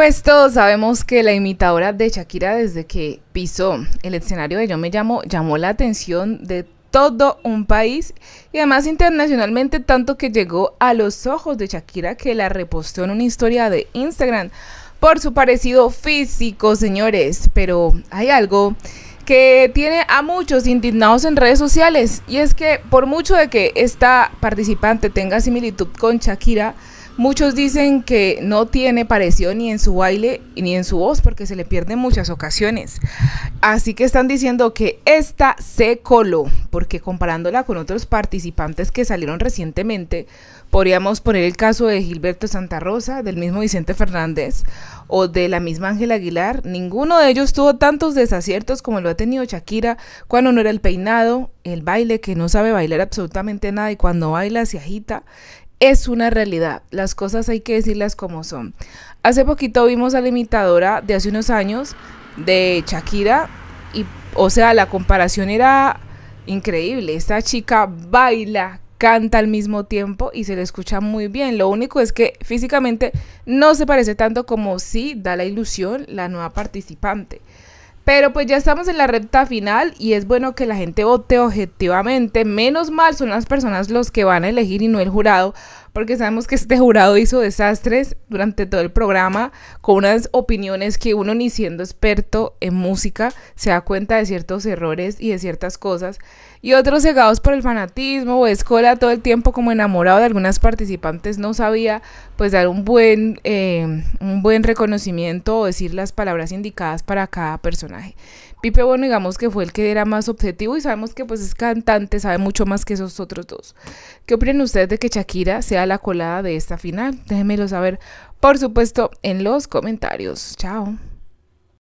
Pues todos sabemos que la imitadora de Shakira desde que pisó el escenario de Yo Me Llamo llamó la atención de todo un país y además internacionalmente tanto que llegó a los ojos de Shakira que la repostó en una historia de Instagram por su parecido físico, señores. Pero hay algo que tiene a muchos indignados en redes sociales y es que por mucho de que esta participante tenga similitud con Shakira, Muchos dicen que no tiene parecido ni en su baile ni en su voz porque se le pierde en muchas ocasiones. Así que están diciendo que esta se coló porque comparándola con otros participantes que salieron recientemente, podríamos poner el caso de Gilberto Santa Rosa, del mismo Vicente Fernández o de la misma Ángela Aguilar. Ninguno de ellos tuvo tantos desaciertos como lo ha tenido Shakira cuando no era el peinado, el baile que no sabe bailar absolutamente nada y cuando baila se agita es una realidad. Las cosas hay que decirlas como son. Hace poquito vimos a la imitadora de hace unos años de Shakira y o sea, la comparación era increíble. Esta chica baila, canta al mismo tiempo y se le escucha muy bien. Lo único es que físicamente no se parece tanto como si da la ilusión la nueva participante. Pero pues ya estamos en la recta final y es bueno que la gente vote objetivamente. Menos mal son las personas los que van a elegir y no el jurado, porque sabemos que este jurado hizo desastres durante todo el programa con unas opiniones que uno ni siendo experto en música se da cuenta de ciertos errores y de ciertas cosas y otros cegados por el fanatismo o escola todo el tiempo como enamorado de algunas participantes no sabía pues dar un buen, eh, un buen reconocimiento o decir las palabras indicadas para cada personaje. Pipe, bueno, digamos que fue el que era más objetivo y sabemos que pues es cantante, sabe mucho más que esos otros dos. ¿Qué opinan ustedes de que Shakira sea la colada de esta final? Déjenmelo saber, por supuesto, en los comentarios. Chao.